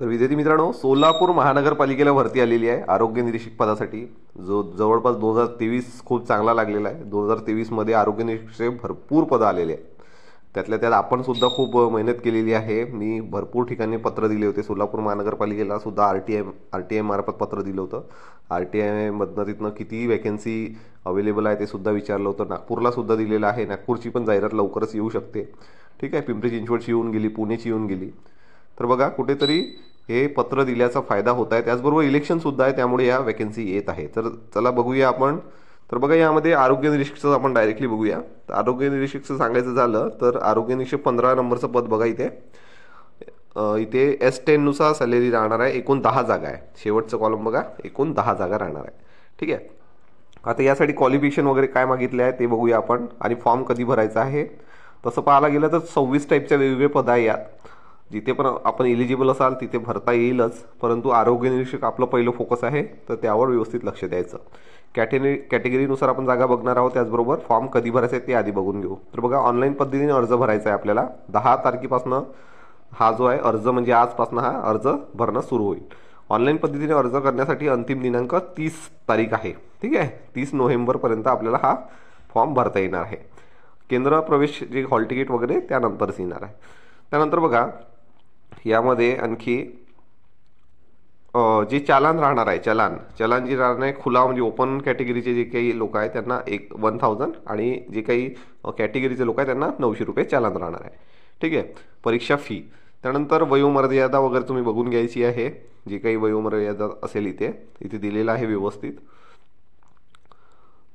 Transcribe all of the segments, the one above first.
तर विद्यार्थी मित्रांनो सोलापूर महानगरपालिकेला भरती आलेली आहे आरोग्य निरीक्षक पदासाठी जो जवळपास दोन हजार तेवीस खूप चांगला लागलेला आहे दोन हजार तेवीसमध्ये आरोग्य निरीक्षक भरपूर पदं आलेले आहेत त्यातल्या त्यात आपण सुद्धा खूप मेहनत केलेली आहे मी भरपूर ठिकाणी पत्र दिले होते सोलापूर महानगरपालिकेला सुद्धा R T I R T मार्फत पत्र दिलं होतं आर टी आयमधनं तिथनं किती वॅकन्सी अवेलेबल आहे ते सुद्धा विचारलं होतं नागपूरला सुद्धा दिलेलं आहे नागपूरची पण जाहिरात लवकरच येऊ शकते ठीक आहे पिंपरी चिंचवडची येऊन गेली पुणेची येऊन गेली तर बघा कुठेतरी हे पत्र दिल्याचा फायदा होत आहे त्याचबरोबर इलेक्शनसुद्धा आहे त्यामुळे या वॅकन्सी येत आहे तर चला बघूया आपण तर बघा यामध्ये आरोग्य निरीक्षकचं आपण डायरेक्टली बघूया तर आरोग्य निरीक्षकचं सांगायचं झालं तर आरोग्य निरीक्षक पंधरा नंबरचं पद बघा इथे इथे एस टेननुसार सॅलरी राहणार आहे एकूण दहा जागा आहे शेवटचं कॉलम बघा एकूण दहा जागा राहणार आहे ठीक आहे आता यासाठी क्वालिफिकेशन वगैरे काय मागितले आहे ते बघूया आपण आणि फॉर्म कधी भरायचा आहे तसं पाहायला गेलं तर सव्वीस टाईपच्या वेगवेगळे पद आहे यात जिथे पण आपण एलिजिबल असाल तिथे भरता येईलच परंतु आरोग्य निरीक्षक आपलं पहिलं फोकस आहे तर त्यावर व्यवस्थित लक्ष द्यायचं कॅटेगरी कॅटेगरीनुसार आपण जागा बघणार आहोत त्याचबरोबर फॉर्म कधी भरायचा आहे ते आधी बघून घेऊ तर बघा ऑनलाईन पद्धतीने अर्ज भरायचा आहे आपल्याला दहा तारखेपासनं हा जो आहे अर्ज म्हणजे आजपासून हा अर्ज भरणं सुरू होईल ऑनलाईन पद्धतीने अर्ज करण्यासाठी अंतिम दिनांक तीस तारीख आहे ठीक आहे तीस नोव्हेंबरपर्यंत आपल्याला हा फॉर्म भरता येणार आहे केंद्र प्रवेश जे हॉल तिकीट वगैरे त्यानंतरच येणार आहे त्यानंतर बघा यामध्ये आणखी जे चालान राहणार आहे चलान चलान जी राहणार आहे खुला म्हणजे ओपन कॅटेगरीचे जे काही लोक आहेत त्यांना एक वन थाउजंड आणि जे काही कॅटेगरीचे लोक आहेत त्यांना नऊशे रुपये चालान राहणार आहे ठीक आहे परीक्षा फी त्यानंतर वयोमर्यादा वगैरे तुम्ही बघून घ्यायची आहे जे काही वयोमर्यादा असेल इथे इथे दिलेलं आहे व्यवस्थित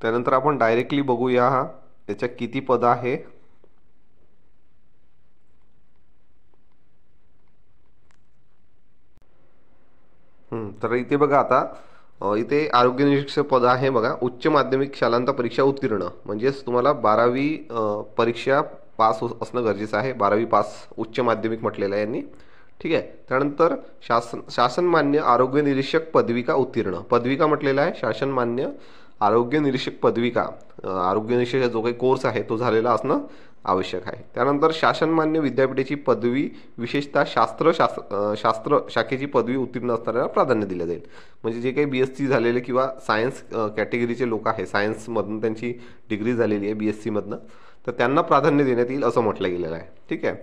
त्यानंतर आपण डायरेक्टली बघूया याच्या किती पदं आहे तर इथे बघा आता इथे आरोग्य निरीक्षक पद आहे बघा उच्च माध्यमिक शालांत परीक्षा उत्तीर्ण म्हणजेच तुम्हाला बारावी परीक्षा पास हो-, असणं गरजेचं आहे बारावी पास उच्च माध्यमिक म्हटलेलं आहे यांनी ठीक आहे त्यानंतर शासन शासनमान्य आरोग्य निरीक्षक पदविका उत्तीर्ण पदविका म्हटलेलं आहे शासनमान्य आरोग्य निरीक्षक पदविका आरोग्य निरीक्षक जो काही कोर्स आहे तो झालेला असणं आवश्यक आहे त्यानंतर शासनमान्य विद्यापीठाची पदवी विशेषतः शास्त्र शास्त्र शास्त्र शाखेची पदवी उत्तीर्ण असणाऱ्याला प्राधान्य दिलं जाईल म्हणजे जे काही बी एस सी झालेले किंवा सायन्स कॅटेगरीचे लोक आहे सायन्समधून त्यांची डिग्री झालेली आहे बी एस सीमधनं तर त्यांना प्राधान्य देण्यात येईल असं म्हटलं गेलेलं आहे ठीक आहे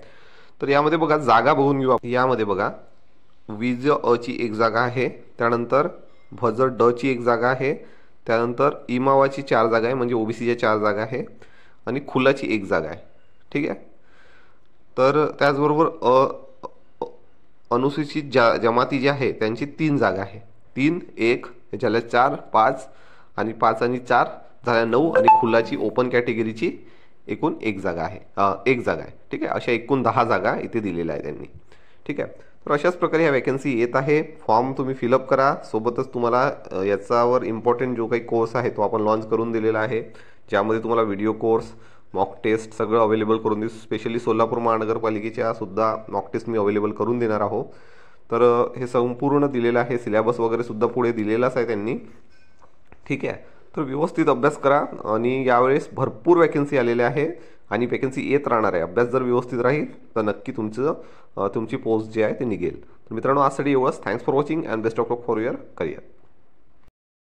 तर यामध्ये बघा जागा बघून घेऊ यामध्ये बघा विज अची एक जागा आहे त्यानंतर भज ड ची एक जागा आहे त्यानंतर इमावाची चार जागा आहे म्हणजे ओबीसीच्या चार जागा आहे आणि खुलाची एक जागा आहे ठीक आहे तर त्याचबरोबर अ अनुसूचित जा जमाती जी आहे त्यांची तीन जागा आहे तीन एक झाल्या चार पाच आणि पाच आणि चार झाल्या नऊ आणि खुलाची ओपन कॅटेगरीची एकूण एक जागा आहे एक जागा आहे ठीक आहे अशा एकूण दहा जागा इथे दिलेल्या आहे त्यांनी ठीक आहे तर अशाच प्रकारे ह्या वॅकन्सी येत आहे फॉर्म तुम्ही फिलअप करा सोबतच तुम्हाला याच्यावर इम्पॉर्टंट जो काही कोर्स आहे तो आपण लॉन्च करून दिलेला आहे ज्यामध्ये तुम्हाला व्हिडिओ कोर्स मॉक टेस्ट सगळं अवेलेबल करून देऊ स्पेशली सोलापूर महानगरपालिकेच्या सुद्धा मॉक टेस्ट मी अवेलेबल करून देणार आहो तर हे संपूर्ण दिलेलं आहे सिलेबस वगैरे सुद्धा पुढे दिलेलाच आहे त्यांनी ठीक आहे तर व्यवस्थित अभ्यास करा आणि यावेळेस भरपूर वॅकन्सी आलेल्या आहे आणि वॅकन्सी येत राहणार आहे अभ्यास जर व्यवस्थित राहील तर नक्की तुमचं तुमची पोस्ट जी आहे ते निघेल तर मित्रांनो आजसाठी एवढंच thanks for watching and best of luck for your career